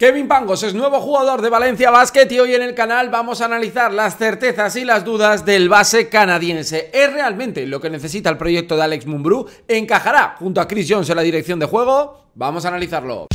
Kevin Pangos es nuevo jugador de Valencia Basket y hoy en el canal vamos a analizar las certezas y las dudas del base canadiense. ¿Es realmente lo que necesita el proyecto de Alex Mumbrú? ¿Encajará junto a Chris Jones en la dirección de juego? Vamos a analizarlo.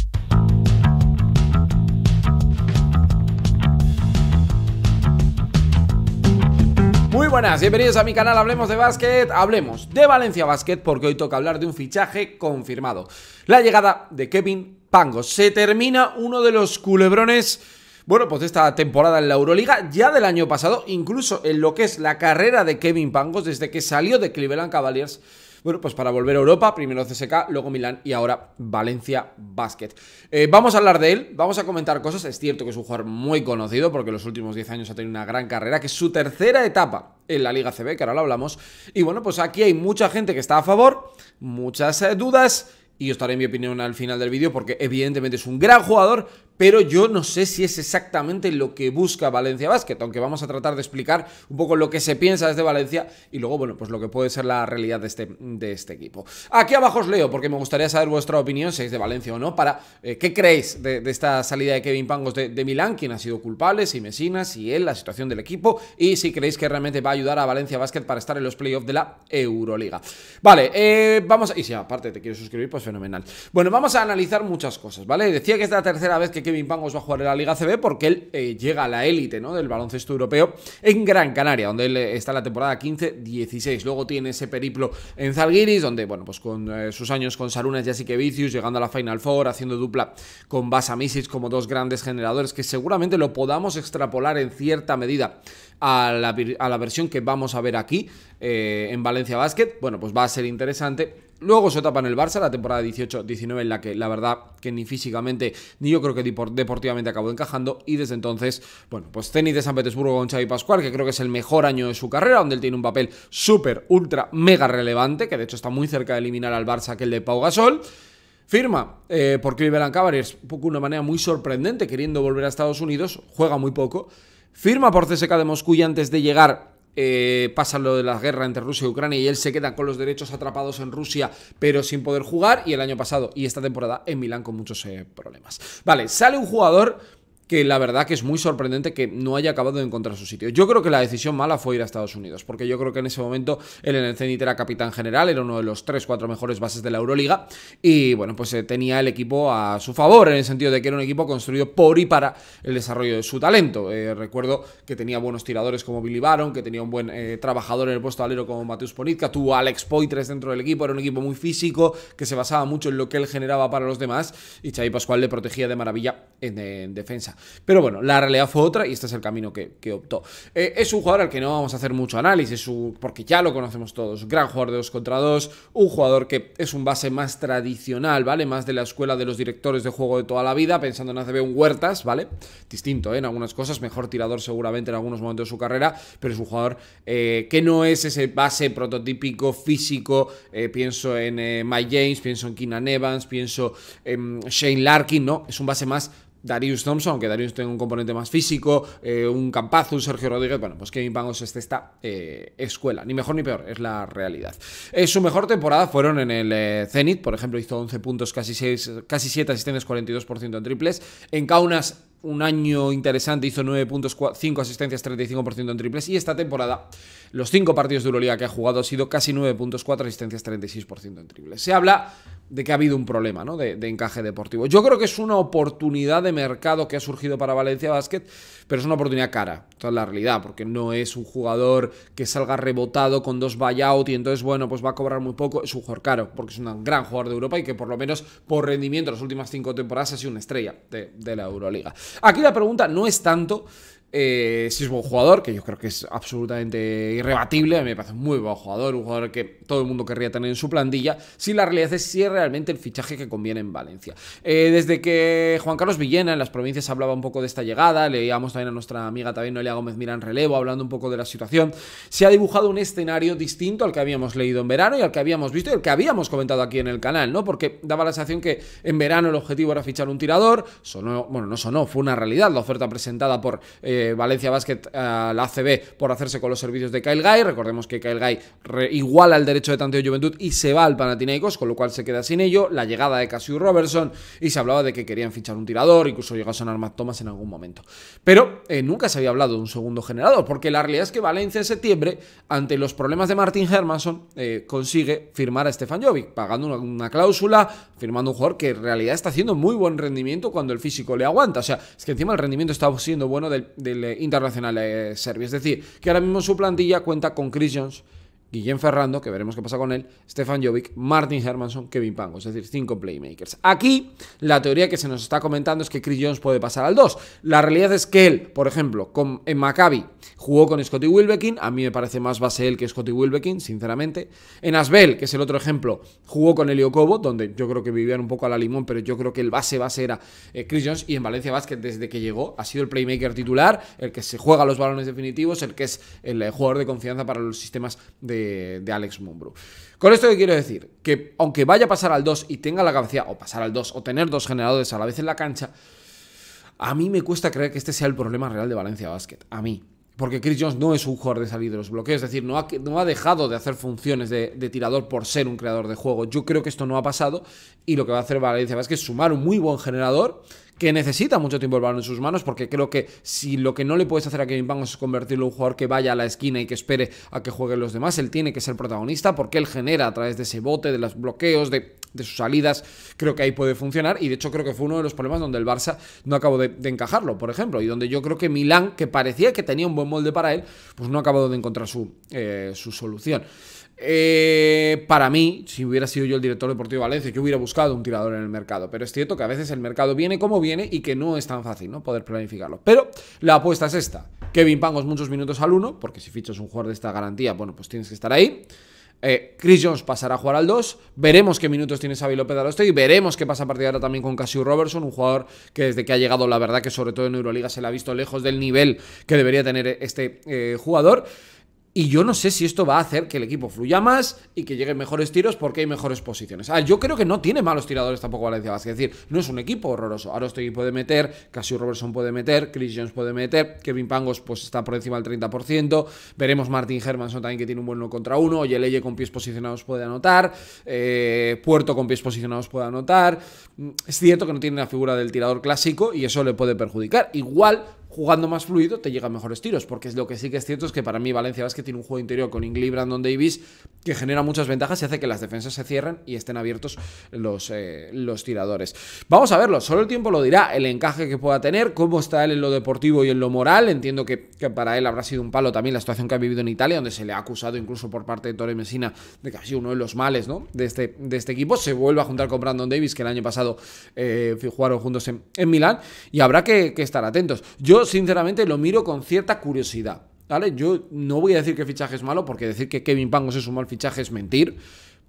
buenas, bienvenidos a mi canal Hablemos de Básquet. Hablemos de Valencia Básquet porque hoy toca hablar de un fichaje confirmado. La llegada de Kevin Pangos, Se termina uno de los culebrones bueno, pues esta temporada en la Euroliga, ya del año pasado, incluso en lo que es la carrera de Kevin Pangos, desde que salió de Cleveland Cavaliers, bueno, pues para volver a Europa, primero CSK, luego Milán y ahora Valencia Basket. Eh, vamos a hablar de él, vamos a comentar cosas. Es cierto que es un jugador muy conocido porque en los últimos 10 años ha tenido una gran carrera, que es su tercera etapa en la Liga CB, que ahora lo hablamos. Y bueno, pues aquí hay mucha gente que está a favor, muchas eh, dudas y os en mi opinión al final del vídeo porque evidentemente es un gran jugador, pero yo no sé si es exactamente lo que busca Valencia Basket, aunque vamos a tratar de explicar un poco lo que se piensa desde Valencia y luego, bueno, pues lo que puede ser la realidad de este, de este equipo. Aquí abajo os leo, porque me gustaría saber vuestra opinión, si es de Valencia o no, para eh, qué creéis de, esta salida de Kevin Pangos de, Milán, quién ha sido culpable, si Mesinas si él, la situación del equipo y si creéis que realmente va a ayudar a Valencia Basket para estar en los playoffs de la Euroliga. Vale, eh, vamos a... Y si aparte te quiero suscribir, pues fenomenal. Bueno, vamos a analizar muchas cosas, ¿vale? Decía que es la tercera vez que Kevin Pangos va a jugar en la Liga CB porque él eh, llega a la élite ¿no? del baloncesto europeo en Gran Canaria, donde él eh, está la temporada 15-16. Luego tiene ese periplo en Zalgiris, donde, bueno, pues con eh, sus años con Sarunas, y Vicius, llegando a la Final Four, haciendo dupla con Basa Misic como dos grandes generadores, que seguramente lo podamos extrapolar en cierta medida a la, versión que vamos a ver aquí en Valencia Basket. Bueno, pues va a ser interesante Luego se en el Barça, la temporada 18-19 en la que la verdad que ni físicamente ni yo creo que deportivamente acabó encajando y desde entonces, bueno, pues tenis de San Petersburgo con Xavi Pascual, que creo que es el mejor año de su carrera, donde él tiene un papel súper, ultra, mega relevante, que de hecho está muy cerca de eliminar al Barça que el de Pau Gasol. Firma eh, por Cleveland Cavaliers, de una manera muy sorprendente, queriendo volver a Estados Unidos, juega muy poco. Firma por CSK de Moscú y antes de llegar eh, pasa lo de la guerra entre Rusia y Ucrania y él se queda con los derechos atrapados en Rusia pero sin poder jugar y el año pasado y esta temporada en Milán con muchos eh, problemas. Vale, sale un jugador que la verdad que es muy sorprendente que no haya acabado de encontrar su sitio. Yo creo que la decisión mala fue ir a Estados Unidos, porque yo creo que en ese momento él en el Zenit era capitán general, era uno de los 3-4 mejores bases de la Euroliga, y bueno, pues eh, tenía el equipo a su favor, en el sentido de que era un equipo construido por y para el desarrollo de su talento. Eh, recuerdo que tenía buenos tiradores como Billy Baron, que tenía un buen eh, trabajador en el puesto alero como Mateus Ponitka, tuvo Alex Poitres dentro del equipo, era un equipo muy físico, que se basaba mucho en lo que él generaba para los demás, y Xavi Pascual le protegía de maravilla en defensa. Pero bueno, la realidad fue otra y este es el camino que, optó. Eh, es un jugador al que no vamos a hacer mucho análisis, porque ya lo conocemos todos. Gran jugador de 2 contra 2, un jugador que es un base más tradicional, ¿vale? Más de la escuela de los directores de juego de toda la vida, pensando en ACB un Huertas, ¿vale? Distinto, ¿eh? En algunas cosas, mejor tirador seguramente en algunos momentos de su carrera, pero es un jugador eh, que no es ese base prototípico físico. pienso en Mike James, pienso en Keenan Evans, pienso en em, Shane Larkin, ¿no? Es un base más Darius Thompson, que Darius tenga un componente más físico, eh, un Campazo, un Sergio Rodríguez, bueno, pues Kevin Pangos es esta eh, escuela, ni mejor ni peor, es la realidad. Eh, su mejor temporada fueron en el Zenit, por ejemplo, hizo 11 puntos, casi, casi 7 asistencias, 42% en triples, en Kaunas un año interesante, hizo 9 puntos, 5 asistencias, 35% en triples. Y esta temporada, los 5 partidos de Euroliga que ha jugado ha sido casi 9 puntos, 4 asistencias, 36% en triples. Se habla de que ha habido un problema ¿no? de, encaje deportivo. Yo creo que es una oportunidad de mercado que ha surgido para Valencia Basket, pero es una oportunidad cara, toda la realidad, porque no es un jugador que salga rebotado con dos buyout y entonces, bueno, pues va a cobrar muy poco. Es un jugador caro, porque es un gran jugador de Europa y que por lo menos por rendimiento en las últimas cinco temporadas ha sido una estrella de, de la Euroliga. Aquí la pregunta no es tanto eh, si es buen jugador, que yo creo que es absolutamente irrebatible, me parece muy buen jugador, un jugador que todo el mundo querría tener en su plantilla, si la realidad es si es realmente el fichaje que conviene en Valencia. Eh, desde que Juan Carlos Villena en las provincias hablaba un poco de esta llegada, leíamos también a nuestra amiga también Noelia Gómez Mirán relevo, hablando un poco de la situación, se ha dibujado un escenario distinto al que habíamos leído en verano y al que habíamos visto y al que habíamos comentado aquí en el canal, ¿no? Porque daba la sensación que en verano el objetivo era fichar un tirador, sonó, bueno, no sonó, fue una realidad la oferta presentada por... Eh, Valencia Basket eh, la ACB por hacerse con los servicios de Kyle Guy. Recordemos que Kyle Guy iguala el derecho de tanteo Juventud y se va al Panathinaikos, con lo cual se queda sin ello. La llegada de Cassius Robertson y se hablaba de que querían fichar un tirador, incluso llegó a sonar Thomas en algún momento. Pero eh, nunca se había hablado de un segundo generador, porque la realidad es que Valencia en septiembre, ante los problemas de Martin Hermanson, eh, consigue firmar a Stefan Jovic, pagando una, cláusula, firmando un jugador que en realidad está haciendo muy buen rendimiento cuando el físico le aguanta. O sea, es que encima el rendimiento está siendo bueno del Internacional de Serbia. Es decir, que ahora mismo su plantilla cuenta con Chris Jones, Guillén Ferrando, que veremos qué pasa con él, Stefan Jovic, Martin Hermanson, Kevin Pango, es decir, cinco playmakers. Aquí la teoría que se nos está comentando es que Chris Jones puede pasar al 2. La realidad es que él, por ejemplo, en Maccabi jugó con Scotty Wilbekin, a mí me parece más base él que Scotty Wilbekin, sinceramente. En Asbel, que es el otro ejemplo, jugó con Elio Cobo, donde yo creo que vivían un poco a la limón, pero yo creo que el base base era eh, Chris Jones y en Valencia Basket desde que llegó ha sido el playmaker titular, el que se juega los balones definitivos, el que es el eh, jugador de confianza para los sistemas de de, Alex Mumbro. Con esto que quiero decir, que aunque vaya a pasar al 2 y tenga la capacidad, o pasar al 2, o tener dos generadores a la vez en la cancha, a mí me cuesta creer que este sea el problema real de Valencia Basket. A mí porque Chris Jones no es un jugador de salir de los bloqueos, es decir, no ha, no ha dejado de hacer funciones de, tirador por ser un creador de juego. Yo creo que esto no ha pasado y lo que va a hacer Valencia es sumar un muy buen generador que necesita mucho tiempo el balón en sus manos, porque creo que si lo que no le puedes hacer a Kevin Pangos es convertirlo en un jugador que vaya a la esquina y que espere a que jueguen los demás, él tiene que ser protagonista porque él genera a través de ese bote, de los bloqueos, de de sus salidas, creo que ahí puede funcionar. Y de hecho, creo que fue uno de los problemas donde el Barça no acabó de, encajarlo, por ejemplo. Y donde yo creo que Milán, que parecía que tenía un buen molde para él, pues no ha acabado de encontrar su, eh, su solución. Eh, para mí, si hubiera sido yo el director deportivo de Valencia, yo hubiera buscado un tirador en el mercado. Pero es cierto que a veces el mercado viene como viene y que no es tan fácil ¿no? poder planificarlo. Pero la apuesta es esta. Kevin Pangos muchos minutos al uno, porque si fichas un jugador de esta garantía, bueno, pues tienes que estar ahí. Eh, Chris Jones pasará a jugar al 2. Veremos qué minutos tiene Xavi López y Veremos qué pasa a partir de ahora también con Casio Robertson, un jugador que desde que ha llegado, la verdad que sobre todo en Euroliga se le ha visto lejos del nivel que debería tener este eh, jugador. Y yo no sé si esto va a hacer que el equipo fluya más y que lleguen mejores tiros porque hay mejores posiciones. Ah, yo creo que no tiene malos tiradores tampoco Valencia Es decir, no es un equipo horroroso. Arostegui puede meter, Casio Robertson puede meter, Chris Jones puede meter, Kevin Pangos pues está por encima del 30%. Veremos Martin Hermanson también que tiene un buen uno contra 1. Leye con pies posicionados puede anotar. Eh, Puerto con pies posicionados puede anotar. Mm, es cierto que no tiene la figura del tirador clásico y eso le puede perjudicar. Igual jugando más fluido te llegan mejores tiros, porque es lo que sí que es cierto es que para mí Valencia Vázquez tiene un juego interior con Inglis, Brandon Davis, que genera muchas ventajas y hace que las defensas se cierren y estén abiertos los, eh, los tiradores. Vamos a verlo, solo el tiempo lo dirá, el encaje que pueda tener, cómo está él en lo deportivo y en lo moral, entiendo que, para él habrá sido un palo también la situación que ha vivido en Italia, donde se le ha acusado incluso por parte de Torre Messina de que ha sido uno de los males ¿no? de, este, de este equipo, se vuelve a juntar con Brandon Davis, que el año pasado eh, jugaron juntos en, Milán, y habrá que, que estar atentos. Yo sinceramente lo miro con cierta curiosidad. ¿Vale? Yo no voy a decir que fichaje es malo, porque decir que Kevin Pangos es un mal fichaje es mentir.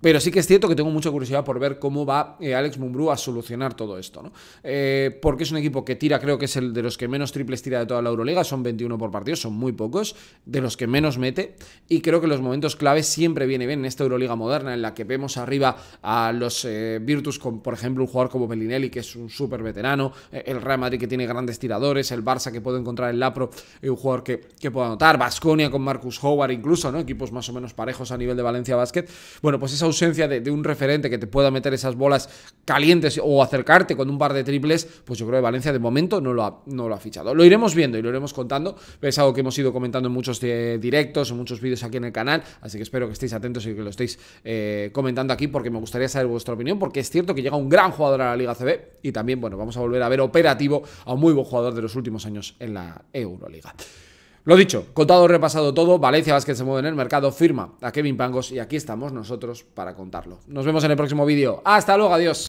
Pero sí que es cierto que tengo mucha curiosidad por ver cómo va eh, Alex Mumbrú a solucionar todo esto, ¿no? Eh, porque es un equipo que tira, creo que es el de los que menos triples tira de toda la Euroliga, son 21 por partido, son muy pocos, de los que menos mete, y creo que los momentos claves siempre viene bien en esta Euroliga moderna, en la que vemos arriba a los eh, Virtus, con, por ejemplo, un jugador como Bellinelli, que es un súper veterano, el Real Madrid que tiene grandes tiradores, el Barça que puede encontrar el Lapro, un jugador que, que pueda anotar, Basconia con Marcus Howard incluso, ¿no? Equipos más o menos parejos a nivel de Valencia Basket. Bueno, pues esa ausencia de, un referente que te pueda meter esas bolas calientes o acercarte con un par de triples, pues yo creo que Valencia de momento no lo ha, no lo ha fichado. Lo iremos viendo y lo iremos contando, es algo que hemos ido comentando en muchos eh, directos, en muchos vídeos aquí en el canal, así que espero que estéis atentos y que lo estéis eh, comentando aquí porque me gustaría saber vuestra opinión, porque es cierto que llega un gran jugador a la Liga CB y también, bueno, vamos a volver a ver operativo a un muy buen jugador de los últimos años en la Euroliga. Lo dicho, contado, repasado todo, Valencia Vázquez se mueve en el mercado, firma a Kevin Pangos y aquí estamos nosotros para contarlo. Nos vemos en el próximo vídeo. Hasta luego, adiós.